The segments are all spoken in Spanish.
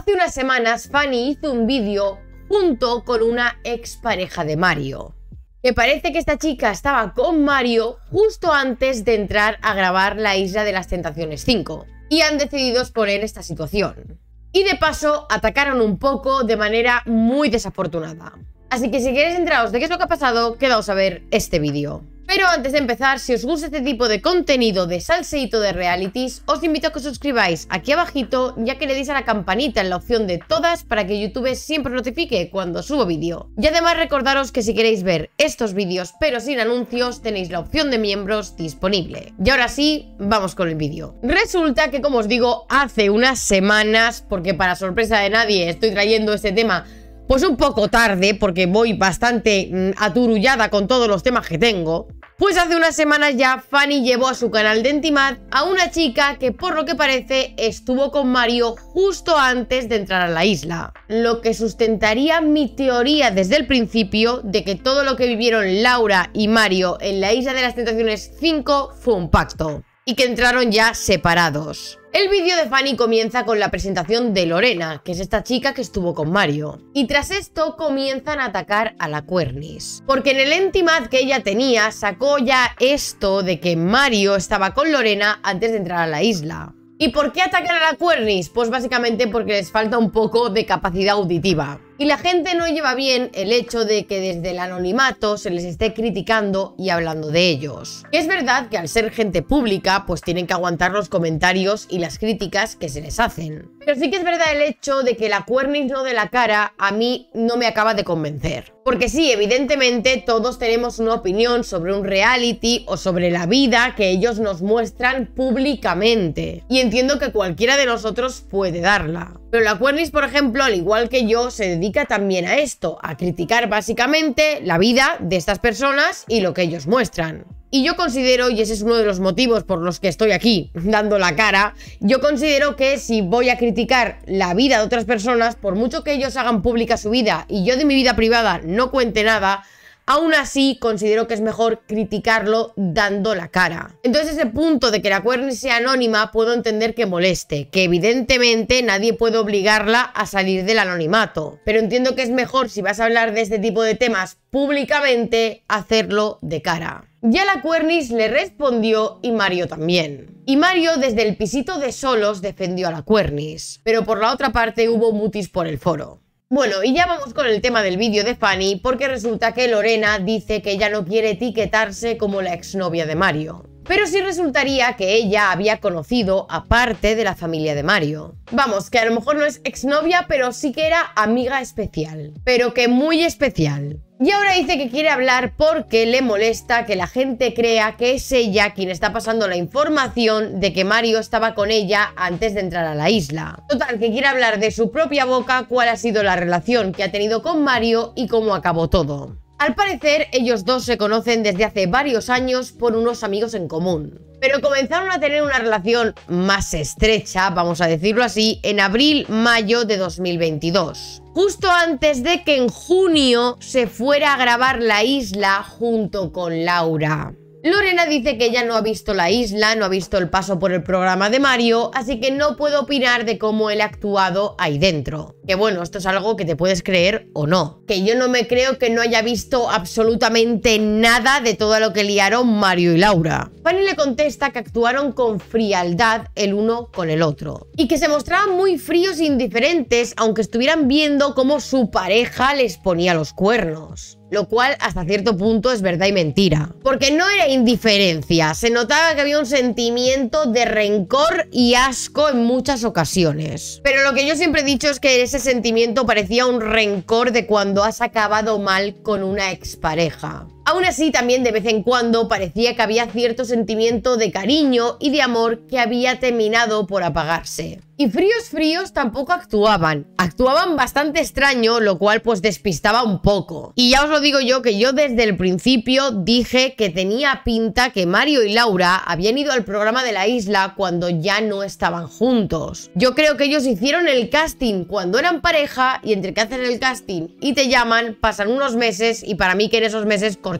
Hace unas semanas Fanny hizo un vídeo junto con una expareja de Mario. Que parece que esta chica estaba con Mario justo antes de entrar a grabar La Isla de las Tentaciones 5 y han decidido exponer esta situación. Y de paso atacaron un poco de manera muy desafortunada. Así que si queréis entraros de qué es lo que ha pasado, quedaos a ver este vídeo. Pero antes de empezar, si os gusta este tipo de contenido de salseíto de realities, os invito a que os suscribáis aquí abajito, ya que le deis a la campanita en la opción de todas para que YouTube siempre notifique cuando subo vídeo. Y además recordaros que si queréis ver estos vídeos pero sin anuncios, tenéis la opción de miembros disponible. Y ahora sí, vamos con el vídeo. Resulta que como os digo, hace unas semanas, porque para sorpresa de nadie estoy trayendo este tema pues un poco tarde, porque voy bastante mm, aturullada con todos los temas que tengo, pues hace unas semanas ya Fanny llevó a su canal de Intimad a una chica que por lo que parece estuvo con Mario justo antes de entrar a la isla, lo que sustentaría mi teoría desde el principio de que todo lo que vivieron Laura y Mario en la isla de las tentaciones 5 fue un pacto y que entraron ya separados. El vídeo de Fanny comienza con la presentación de Lorena, que es esta chica que estuvo con Mario. Y tras esto comienzan a atacar a la Cuernis. Porque en el Entimad que ella tenía sacó ya esto de que Mario estaba con Lorena antes de entrar a la isla. ¿Y por qué atacan a la Cuernis? Pues básicamente porque les falta un poco de capacidad auditiva y la gente no lleva bien el hecho de que desde el anonimato se les esté criticando y hablando de ellos. es verdad que al ser gente pública, pues tienen que aguantar los comentarios y las críticas que se les hacen. Pero sí que es verdad el hecho de que la cuernis no de la cara a mí no me acaba de convencer. Porque sí, evidentemente todos tenemos una opinión sobre un reality o sobre la vida que ellos nos muestran públicamente. Y entiendo que cualquiera de nosotros puede darla. Pero la Cuernis, por ejemplo, al igual que yo, se dedica también a esto, a criticar básicamente la vida de estas personas y lo que ellos muestran. Y yo considero, y ese es uno de los motivos por los que estoy aquí dando la cara, yo considero que si voy a criticar la vida de otras personas, por mucho que ellos hagan pública su vida y yo de mi vida privada no cuente nada, Aún así, considero que es mejor criticarlo dando la cara. Entonces, ese punto de que la cuernis sea anónima puedo entender que moleste, que evidentemente nadie puede obligarla a salir del anonimato. Pero entiendo que es mejor, si vas a hablar de este tipo de temas públicamente, hacerlo de cara. Ya la Cuernis le respondió y Mario también. Y Mario desde el pisito de solos defendió a la Cuernis, pero por la otra parte hubo mutis por el foro. Bueno, y ya vamos con el tema del vídeo de Fanny, porque resulta que Lorena dice que ya no quiere etiquetarse como la exnovia de Mario. Pero sí resultaría que ella había conocido a parte de la familia de Mario. Vamos, que a lo mejor no es exnovia, pero sí que era amiga especial. Pero que muy especial. Y ahora dice que quiere hablar porque le molesta que la gente crea que es ella quien está pasando la información de que Mario estaba con ella antes de entrar a la isla. Total, que quiere hablar de su propia boca cuál ha sido la relación que ha tenido con Mario y cómo acabó todo. Al parecer, ellos dos se conocen desde hace varios años por unos amigos en común. Pero comenzaron a tener una relación más estrecha, vamos a decirlo así, en abril-mayo de 2022 justo antes de que en junio se fuera a grabar la isla junto con Laura. Lorena dice que ella no ha visto la isla, no ha visto el paso por el programa de Mario, así que no puedo opinar de cómo él ha actuado ahí dentro. Que bueno, esto es algo que te puedes creer o no. Que yo no me creo que no haya visto absolutamente nada de todo lo que liaron Mario y Laura. Fanny le contesta que actuaron con frialdad el uno con el otro. Y que se mostraban muy fríos e indiferentes, aunque estuvieran viendo cómo su pareja les ponía los cuernos. Lo cual hasta cierto punto es verdad y mentira. Porque no era indiferencia, se notaba que había un sentimiento de rencor y asco en muchas ocasiones. Pero lo que yo siempre he dicho es que ese sentimiento parecía un rencor de cuando has acabado mal con una expareja. Aún así, también de vez en cuando parecía que había cierto sentimiento de cariño y de amor que había terminado por apagarse. Y fríos fríos tampoco actuaban. Actuaban bastante extraño, lo cual pues despistaba un poco. Y ya os lo digo yo que yo desde el principio dije que tenía pinta que Mario y Laura habían ido al programa de la isla cuando ya no estaban juntos. Yo creo que ellos hicieron el casting cuando eran pareja y entre que hacen el casting y te llaman pasan unos meses y para mí que en esos meses cortaron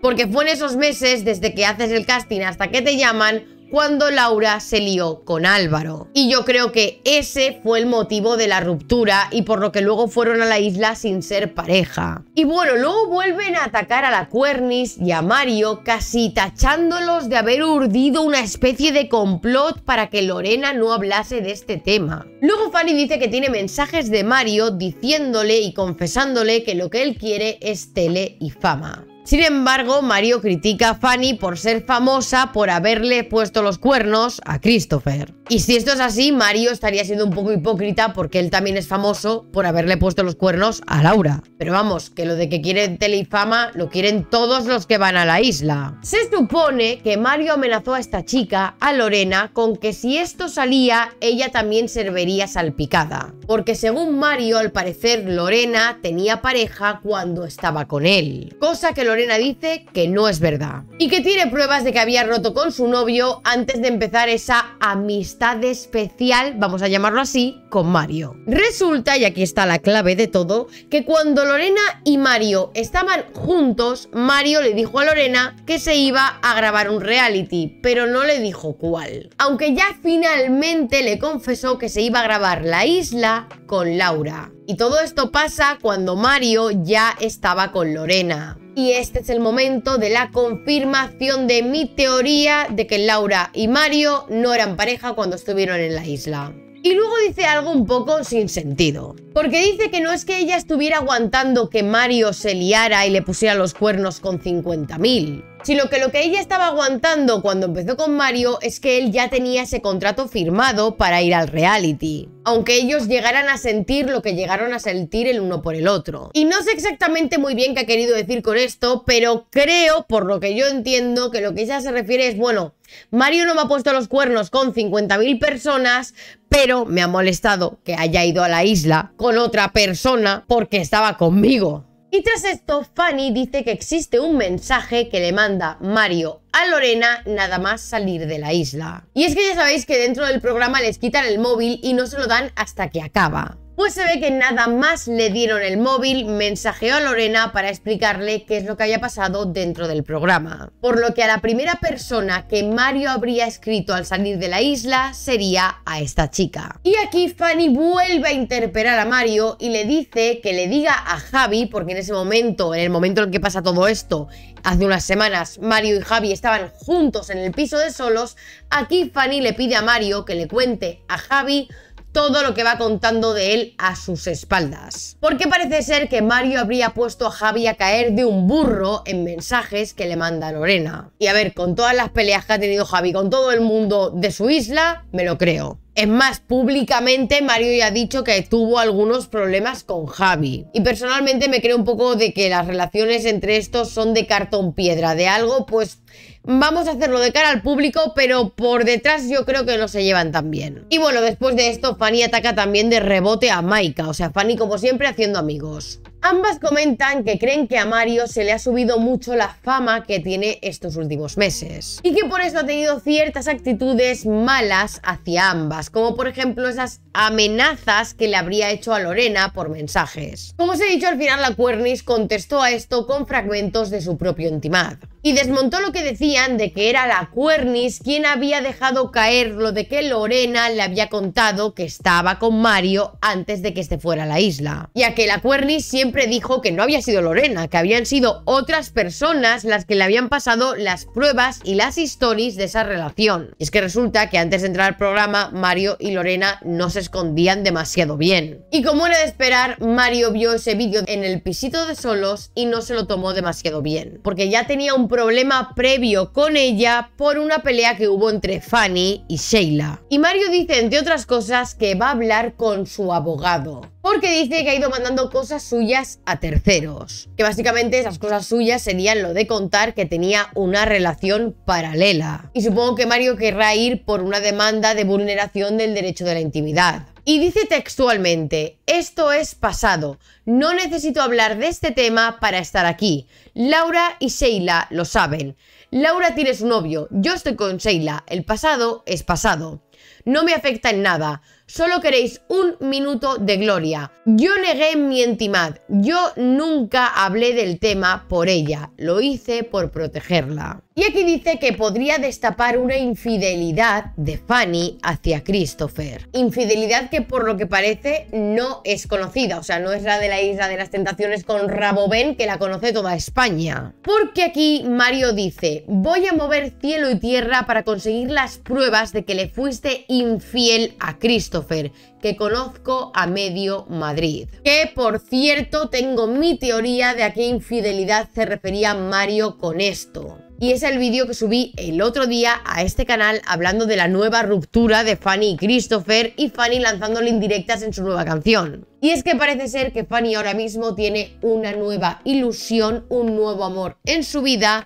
porque fue en esos meses, desde que haces el casting hasta que te llaman, cuando Laura se lió con Álvaro. Y yo creo que ese fue el motivo de la ruptura y por lo que luego fueron a la isla sin ser pareja. Y bueno, luego vuelven a atacar a la Cuernis y a Mario casi tachándolos de haber urdido una especie de complot para que Lorena no hablase de este tema. Luego Fanny dice que tiene mensajes de Mario diciéndole y confesándole que lo que él quiere es tele y fama. Sin embargo, Mario critica a Fanny por ser famosa por haberle puesto los cuernos a Christopher. Y si esto es así, Mario estaría siendo un poco hipócrita porque él también es famoso por haberle puesto los cuernos a Laura. Pero vamos, que lo de que quieren tele y fama lo quieren todos los que van a la isla. Se supone que Mario amenazó a esta chica, a Lorena, con que si esto salía, ella también serviría salpicada. Porque según Mario, al parecer, Lorena tenía pareja cuando estaba con él. Cosa que Lorena dice que no es verdad y que tiene pruebas de que había roto con su novio antes de empezar esa amistad especial, vamos a llamarlo así, con Mario. Resulta, y aquí está la clave de todo, que cuando Lorena y Mario estaban juntos, Mario le dijo a Lorena que se iba a grabar un reality, pero no le dijo cuál. Aunque ya finalmente le confesó que se iba a grabar La Isla con Laura. Y todo esto pasa cuando Mario ya estaba con Lorena y este es el momento de la confirmación de mi teoría de que Laura y Mario no eran pareja cuando estuvieron en la isla. Y luego dice algo un poco sin sentido. Porque dice que no es que ella estuviera aguantando que Mario se liara y le pusiera los cuernos con 50.000 sino que lo que ella estaba aguantando cuando empezó con Mario es que él ya tenía ese contrato firmado para ir al reality, aunque ellos llegaran a sentir lo que llegaron a sentir el uno por el otro. Y no sé exactamente muy bien qué ha querido decir con esto, pero creo, por lo que yo entiendo, que lo que ella se refiere es, bueno, Mario no me ha puesto los cuernos con 50.000 personas, pero me ha molestado que haya ido a la isla con otra persona porque estaba conmigo. Y tras esto, Fanny dice que existe un mensaje que le manda Mario a Lorena nada más salir de la isla. Y es que ya sabéis que dentro del programa les quitan el móvil y no se lo dan hasta que acaba. Pues se ve que nada más le dieron el móvil, mensajeó a Lorena para explicarle qué es lo que había pasado dentro del programa. Por lo que a la primera persona que Mario habría escrito al salir de la isla sería a esta chica. Y aquí Fanny vuelve a interpelar a Mario y le dice que le diga a Javi, porque en ese momento, en el momento en el que pasa todo esto, hace unas semanas Mario y Javi estaban juntos en el piso de solos, aquí Fanny le pide a Mario que le cuente a Javi todo lo que va contando de él a sus espaldas. Porque parece ser que Mario habría puesto a Javi a caer de un burro en mensajes que le manda Lorena. Y a ver, con todas las peleas que ha tenido Javi con todo el mundo de su isla, me lo creo. Es más, públicamente Mario ya ha dicho que tuvo algunos problemas con Javi. Y personalmente me creo un poco de que las relaciones entre estos son de cartón piedra, de algo pues vamos a hacerlo de cara al público, pero por detrás yo creo que no se llevan tan bien. Y bueno, después de esto Fanny ataca también de rebote a Maika, o sea, Fanny como siempre haciendo amigos. Ambas comentan que creen que a Mario se le ha subido mucho la fama que tiene estos últimos meses y que por eso ha tenido ciertas actitudes malas hacia ambas, como por ejemplo esas amenazas que le habría hecho a Lorena por mensajes. Como os he dicho, al final la Cuernis contestó a esto con fragmentos de su propio intimado y desmontó lo que decían de que era la Cuernis quien había dejado caer lo de que Lorena le había contado que estaba con Mario antes de que se fuera a la isla. Ya que la Cuernis siempre dijo que no había sido Lorena, que habían sido otras personas las que le habían pasado las pruebas y las historias de esa relación. Y es que resulta que antes de entrar al programa, Mario y Lorena no se escondían demasiado bien. Y como era de esperar, Mario vio ese vídeo en el pisito de solos y no se lo tomó demasiado bien, porque ya tenía un problema previo con ella por una pelea que hubo entre Fanny y Sheila. Y Mario dice, entre otras cosas, que va a hablar con su abogado. Porque dice que ha ido mandando cosas suyas a terceros. Que básicamente esas cosas suyas serían lo de contar que tenía una relación paralela. Y supongo que Mario querrá ir por una demanda de vulneración del derecho de la intimidad. Y dice textualmente, esto es pasado, no necesito hablar de este tema para estar aquí. Laura y Sheila lo saben. Laura tiene su novio, yo estoy con Sheila, el pasado es pasado. No me afecta en nada, solo queréis un minuto de gloria. Yo negué mi intimidad, yo nunca hablé del tema por ella, lo hice por protegerla. Y aquí dice que podría destapar una infidelidad de Fanny hacia Christopher. Infidelidad que por lo que parece no es conocida, o sea, no es la de la Isla de las Tentaciones con ben que la conoce toda España. Porque aquí Mario dice, voy a mover cielo y tierra para conseguir las pruebas de que le fuiste infiel a Christopher, que conozco a medio Madrid. Que por cierto, tengo mi teoría de a qué infidelidad se refería Mario con esto. Y es el vídeo que subí el otro día a este canal hablando de la nueva ruptura de Fanny y Christopher y Fanny lanzándole indirectas en su nueva canción. Y es que parece ser que Fanny ahora mismo tiene una nueva ilusión, un nuevo amor en su vida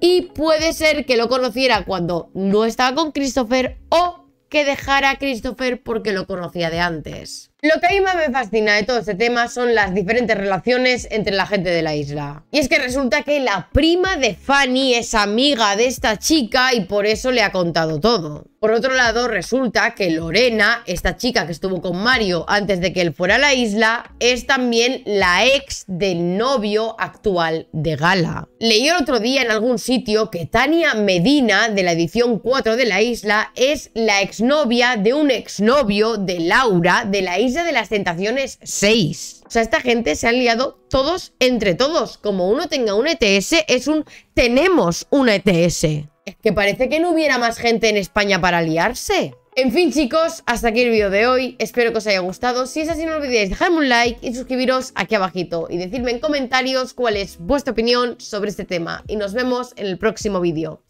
y puede ser que lo conociera cuando no estaba con Christopher o que dejara a Christopher porque lo conocía de antes. Lo que a mí más me fascina de todo este tema son las diferentes relaciones entre la gente de la isla. Y es que resulta que la prima de Fanny es amiga de esta chica y por eso le ha contado todo. Por otro lado, resulta que Lorena, esta chica que estuvo con Mario antes de que él fuera a la isla, es también la ex del novio actual de Gala. Leí el otro día en algún sitio que Tania Medina, de la edición 4 de la isla, es la exnovia de un exnovio de Laura de la isla de las Tentaciones 6. O sea, esta gente se han liado todos entre todos. Como uno tenga un ETS, es un tenemos un ETS. que parece que no hubiera más gente en España para liarse. En fin chicos, hasta aquí el vídeo de hoy, espero que os haya gustado, si es así no olvidéis dejarme un like y suscribiros aquí abajito y decirme en comentarios cuál es vuestra opinión sobre este tema y nos vemos en el próximo vídeo.